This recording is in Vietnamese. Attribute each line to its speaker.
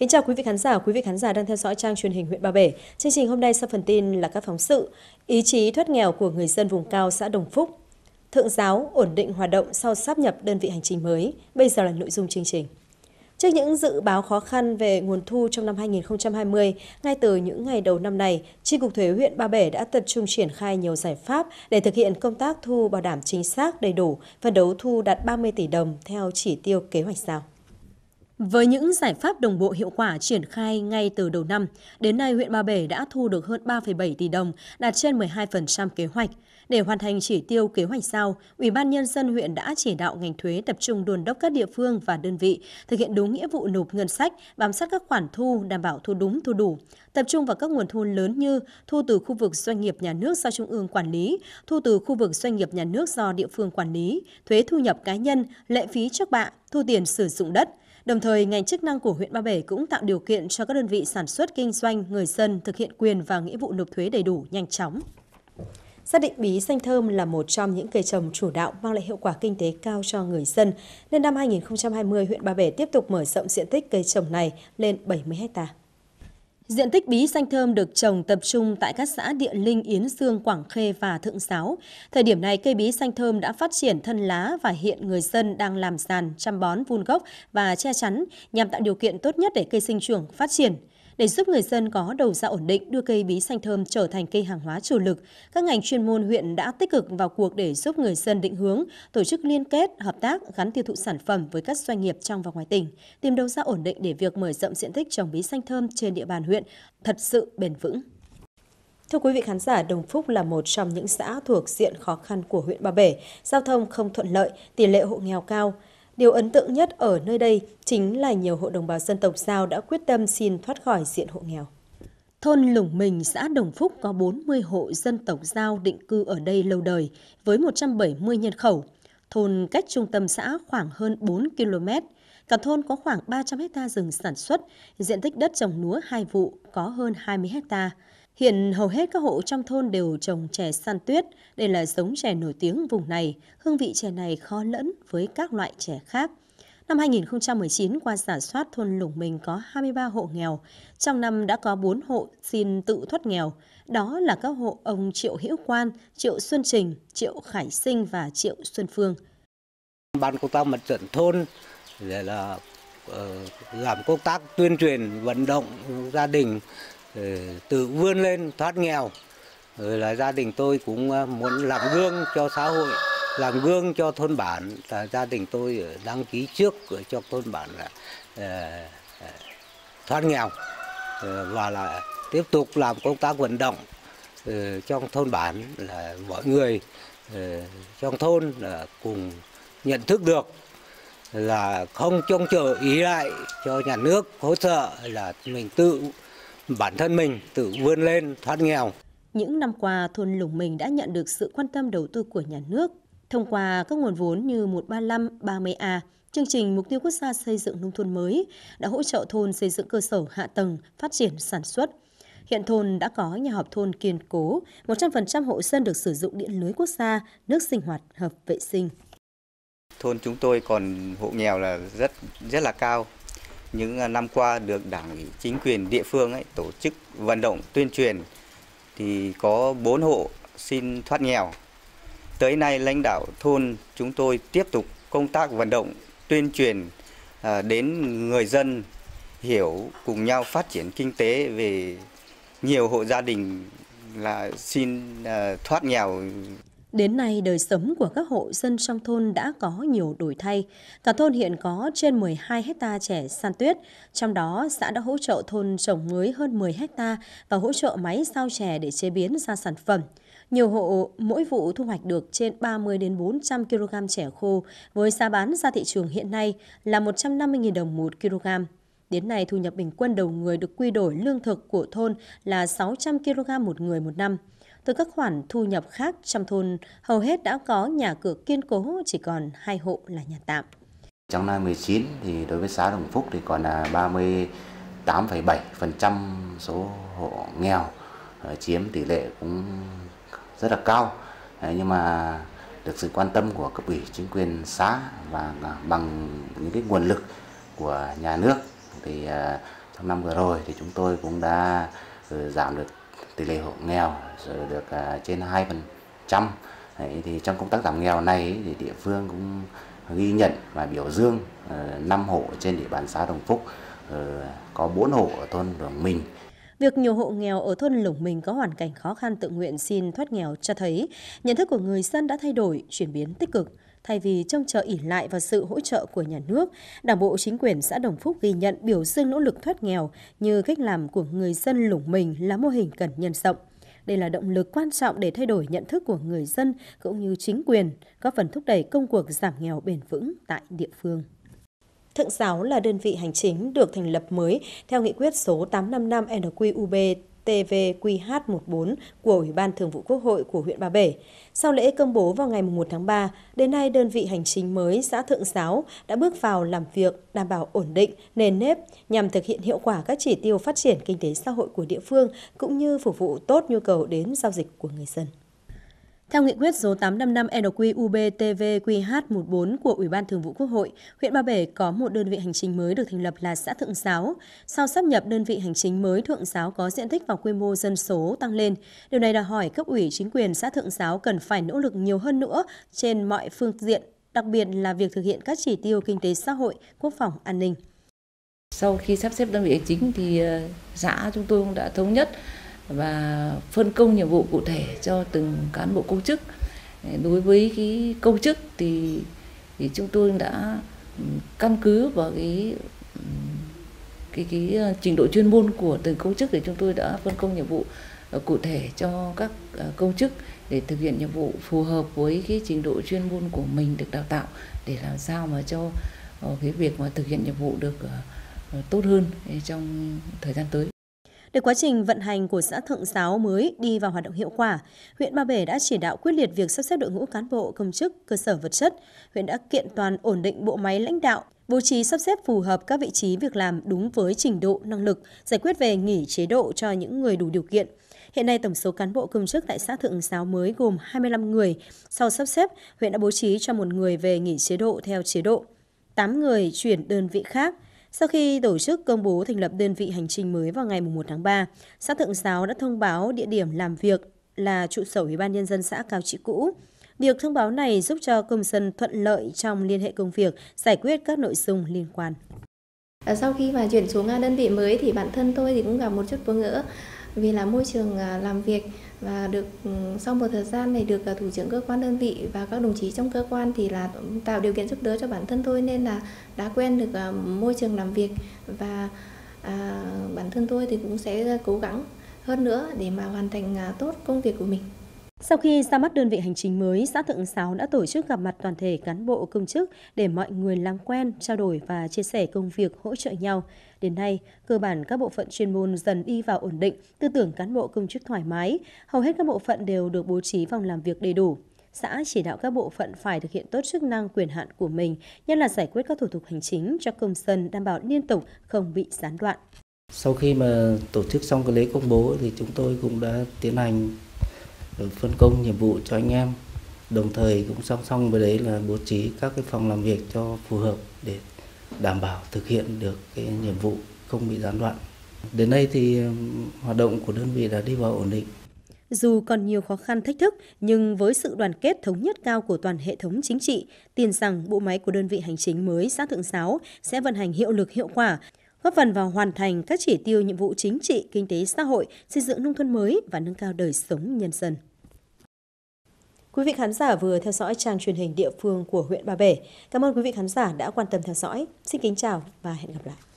Speaker 1: Kính chào quý vị khán giả, quý vị khán giả đang theo dõi trang truyền hình huyện Ba Bể. Chương trình hôm nay sau phần tin là các phóng sự, ý chí thoát nghèo của người dân vùng cao xã Đồng Phúc, thượng giáo ổn định hoạt động sau sắp nhập đơn vị hành chính mới. Bây giờ là nội dung chương trình. Trước những dự báo khó khăn về nguồn thu trong năm 2020, ngay từ những ngày đầu năm này, Tri Cục Thuế huyện Ba Bể đã tập trung triển khai nhiều giải pháp để thực hiện công tác thu bảo đảm chính xác đầy đủ, phần đấu thu đạt 30 tỷ đồng theo chỉ tiêu kế hoạch giao. Với những giải pháp đồng bộ hiệu quả triển khai ngay từ đầu năm, đến nay huyện Ba Bể đã thu được hơn 3,7 tỷ đồng, đạt trên 12% kế hoạch. Để hoàn thành chỉ tiêu kế hoạch sau Ủy ban nhân dân huyện đã chỉ đạo ngành thuế tập trung đồn đốc các địa phương và đơn vị thực hiện đúng nghĩa vụ nộp ngân sách, bám sát các khoản thu đảm bảo thu đúng thu đủ, tập trung vào các nguồn thu lớn như thu từ khu vực doanh nghiệp nhà nước do trung ương quản lý, thu từ khu vực doanh nghiệp nhà nước do địa phương quản lý, thuế thu nhập cá nhân, lệ phí trước bạ, thu tiền sử dụng đất Đồng thời, ngành chức năng của huyện Ba Bể cũng tạo điều kiện cho các đơn vị sản xuất kinh doanh, người dân thực hiện quyền và nghĩa vụ nộp thuế đầy đủ, nhanh chóng. Xác định bí xanh thơm là một trong những cây trồng chủ đạo mang lại hiệu quả kinh tế cao cho người dân, nên năm 2020, huyện Ba Bể tiếp tục mở rộng diện tích cây trồng này lên 70 hectare. Diện tích bí xanh thơm được trồng tập trung tại các xã Điện Linh, Yến Dương, Quảng Khê và Thượng Sáo. Thời điểm này, cây bí xanh thơm đã phát triển thân lá và hiện người dân đang làm giàn, chăm bón, vun gốc và che chắn nhằm tạo điều kiện tốt nhất để cây sinh trưởng phát triển. Để giúp người dân có đầu ra ổn định, đưa cây bí xanh thơm trở thành cây hàng hóa chủ lực, các ngành chuyên môn huyện đã tích cực vào cuộc để giúp người dân định hướng, tổ chức liên kết, hợp tác, gắn tiêu thụ sản phẩm với các doanh nghiệp trong và ngoài tỉnh, tìm đầu ra ổn định để việc mở rộng diện tích trồng bí xanh thơm trên địa bàn huyện thật sự bền vững. Thưa quý vị khán giả, Đồng Phúc là một trong những xã thuộc diện khó khăn của huyện Ba Bể. Giao thông không thuận lợi, tỷ lệ hộ nghèo cao. Điều ấn tượng nhất ở nơi đây chính là nhiều hộ đồng bào dân tộc Giao đã quyết tâm xin thoát khỏi diện hộ nghèo. Thôn Lũng Mình, xã Đồng Phúc có 40 hộ dân tộc Giao định cư ở đây lâu đời, với 170 nhân khẩu. Thôn cách trung tâm xã khoảng hơn 4 km. Cả thôn có khoảng 300 ha rừng sản xuất, diện tích đất trồng lúa hai vụ có hơn 20 hectare. Hiện hầu hết các hộ trong thôn đều trồng chè san tuyết, đây là giống chè nổi tiếng vùng này, hương vị chè này khó lẫn với các loại chè khác. Năm 2019, qua giả soát thôn Lũng Mình có 23 hộ nghèo, trong năm đã có 4 hộ xin tự thoát nghèo. Đó là các hộ ông Triệu Hữu Quan, Triệu Xuân Trình, Triệu Khải Sinh và Triệu Xuân Phương. Ban công tác mặt trận thôn để là ờ, làm công tác tuyên truyền vận động gia đình Ờ, tự vươn lên thoát nghèo rồi ờ, là gia đình tôi cũng ờ, muốn làm gương cho xã hội làm gương cho thôn bản là gia đình tôi đăng ký trước cho thôn bản là thoát nghèo và là tiếp tục làm công tác vận động trong thôn bản là mọi người trong thôn là cùng nhận thức được là không trông chờ ý lại cho nhà nước hỗ trợ là mình tự bản thân mình tự vươn lên thoát nghèo. Những năm qua, thôn Lùng Mình đã nhận được sự quan tâm đầu tư của nhà nước thông qua các nguồn vốn như 135, 30A, chương trình Mục tiêu Quốc gia xây dựng nông thôn mới đã hỗ trợ thôn xây dựng cơ sở hạ tầng, phát triển sản xuất. Hiện thôn đã có nhà họp thôn kiên cố, 100% hộ dân được sử dụng điện lưới quốc gia, nước sinh hoạt hợp vệ sinh. Thôn chúng tôi còn hộ nghèo là rất rất là cao, những à, năm qua được đảng ủy chính quyền địa phương ấy, tổ chức vận động tuyên truyền thì có 4 hộ xin thoát nghèo. Tới nay lãnh đạo thôn chúng tôi tiếp tục công tác vận động tuyên truyền à, đến người dân hiểu cùng nhau phát triển kinh tế về nhiều hộ gia đình là xin à, thoát nghèo Đến nay, đời sống của các hộ dân trong thôn đã có nhiều đổi thay. Cả thôn hiện có trên 12 hecta trẻ san tuyết, trong đó xã đã hỗ trợ thôn trồng mới hơn 10 hecta và hỗ trợ máy sao chè để chế biến ra sản phẩm. Nhiều hộ mỗi vụ thu hoạch được trên 30 đến 400 kg chè khô với giá bán ra thị trường hiện nay là 150.000 đồng 1 kg. Đến nay, thu nhập bình quân đầu người được quy đổi lương thực của thôn là 600 kg một người một năm từ các khoản thu nhập khác trong thôn, hầu hết đã có nhà cửa kiên cố, chỉ còn hai hộ là nhà tạm. Trong năm 19 thì đối với xã Đồng Phúc thì còn là 38,7% số hộ nghèo ờ, chiếm tỷ lệ cũng rất là cao. nhưng mà được sự quan tâm của cấp ủy chính quyền xã và à, bằng những cái nguồn lực của nhà nước thì à, trong năm vừa rồi thì chúng tôi cũng đã ừ, giảm được tỷ lệ hộ nghèo được à, trên 2 phần trăm thì trong công tác giảm nghèo này thì địa phương cũng ghi nhận và biểu dương 5 ờ, hộ trên địa bàn xã Đồng Phúc ờ, có 4 hộ ở thôn Đồng Minh. Việc nhiều hộ nghèo ở thôn Lũng Mình có hoàn cảnh khó khăn tự nguyện xin thoát nghèo cho thấy nhận thức của người dân đã thay đổi, chuyển biến tích cực. Thay vì trông chờ ỉ lại vào sự hỗ trợ của nhà nước, Đảng bộ chính quyền xã Đồng Phúc ghi nhận biểu dương nỗ lực thoát nghèo như cách làm của người dân Lũng Mình là mô hình cần nhân rộng. Đây là động lực quan trọng để thay đổi nhận thức của người dân cũng như chính quyền, góp phần thúc đẩy công cuộc giảm nghèo bền vững tại địa phương. Thượng giáo là đơn vị hành chính được thành lập mới theo nghị quyết số 855 NQUB tvqh 14 của Ủy ban Thường vụ Quốc hội của huyện Ba Bể. Sau lễ công bố vào ngày 1 tháng 3, đến nay đơn vị hành chính mới xã Thượng Sáo đã bước vào làm việc đảm bảo ổn định, nền nếp nhằm thực hiện hiệu quả các chỉ tiêu phát triển kinh tế xã hội của địa phương cũng như phục vụ tốt nhu cầu đến giao dịch của người dân. Theo nghị quyết số 855 NQUBTVQH14 của Ủy ban Thường vụ Quốc hội, huyện Ba Bể có một đơn vị hành chính mới được thành lập là xã Thượng Giáo. Sau sắp nhập đơn vị hành chính mới Thượng Giáo có diện tích và quy mô dân số tăng lên. Điều này đòi hỏi cấp ủy chính quyền xã Thượng Giáo cần phải nỗ lực nhiều hơn nữa trên mọi phương diện, đặc biệt là việc thực hiện các chỉ tiêu kinh tế xã hội, quốc phòng, an ninh. Sau khi sắp xếp đơn vị hành chính thì ờ, xã chúng tôi cũng đã thống nhất và phân công nhiệm vụ cụ thể cho từng cán bộ công chức đối với cái công chức thì, thì chúng tôi đã ừ, căn cứ vào cái ừ, cái cái ờ, trình độ chuyên môn của từng công chức thì chúng tôi đã phân công nhiệm vụ ờ, cụ thể cho các ờ, công chức để thực hiện nhiệm vụ phù hợp với cái trình độ chuyên môn của mình được đào tạo để làm sao mà cho cái việc mà thực hiện nhiệm vụ được tốt hơn trong thời gian tới để quá trình vận hành của xã Thượng Giáo mới đi vào hoạt động hiệu quả, huyện Ba Bể đã chỉ đạo quyết liệt việc sắp xếp đội ngũ cán bộ, công chức, cơ sở vật chất. Huyện đã kiện toàn ổn định bộ máy lãnh đạo, bố trí sắp xếp phù hợp các vị trí việc làm đúng với trình độ, năng lực, giải quyết về nghỉ chế độ cho những người đủ điều kiện. Hiện nay tổng số cán bộ công chức tại xã Thượng Giáo mới gồm 25 người. Sau sắp xếp, huyện đã bố trí cho một người về nghỉ chế độ theo chế độ, 8 người chuyển đơn vị khác, sau khi tổ chức công bố thành lập đơn vị hành chính mới vào ngày 1 tháng 3, xã Thượng Giáo đã thông báo địa điểm làm việc là trụ sở Ủy ban Nhân dân xã Cao Trị Cũ. Việc thông báo này giúp cho công dân thuận lợi trong liên hệ công việc, giải quyết các nội dung liên quan. À, sau khi mà chuyển xuống à, đơn vị mới thì bản thân tôi thì cũng gặp một chút bỡ ngỡ vì là môi trường à, làm việc và được ừ, sau một thời gian này được à, thủ trưởng cơ quan đơn vị và các đồng chí trong cơ quan thì là tạo điều kiện giúp đỡ cho bản thân tôi nên là đã quen được à, môi trường làm việc và à, bản thân tôi thì cũng sẽ cố gắng hơn nữa để mà hoàn thành tốt công việc của mình sau khi ra mắt đơn vị hành chính mới, xã Thượng Sáu đã tổ chức gặp mặt toàn thể cán bộ công chức để mọi người làm quen, trao đổi và chia sẻ công việc hỗ trợ nhau. Đến nay, cơ bản các bộ phận chuyên môn dần đi vào ổn định, tư tưởng cán bộ công chức thoải mái, hầu hết các bộ phận đều được bố trí phòng làm việc đầy đủ. Xã chỉ đạo các bộ phận phải thực hiện tốt chức năng quyền hạn của mình, nhất là giải quyết các thủ tục hành chính cho công dân đảm bảo liên tục, không bị gián đoạn. Sau khi mà tổ chức xong cái lễ công bố thì chúng tôi cũng đã tiến hành phân công nhiệm vụ cho anh em đồng thời cũng song song với đấy là bố trí các cái phòng làm việc cho phù hợp để đảm bảo thực hiện được cái nhiệm vụ không bị gián đoạn. Đến nay thì hoạt động của đơn vị đã đi vào ổn định. Dù còn nhiều khó khăn thách thức, nhưng với sự đoàn kết thống nhất cao của toàn hệ thống chính trị, tin rằng bộ máy của đơn vị hành chính mới xã Thượng sáu sẽ vận hành hiệu lực hiệu quả, góp phần vào hoàn thành các chỉ tiêu nhiệm vụ chính trị, kinh tế xã hội, xây dựng nông thôn mới và nâng cao đời sống nhân dân. Quý vị khán giả vừa theo dõi trang truyền hình địa phương của huyện Ba Bể. Cảm ơn quý vị khán giả đã quan tâm theo dõi. Xin kính chào và hẹn gặp lại.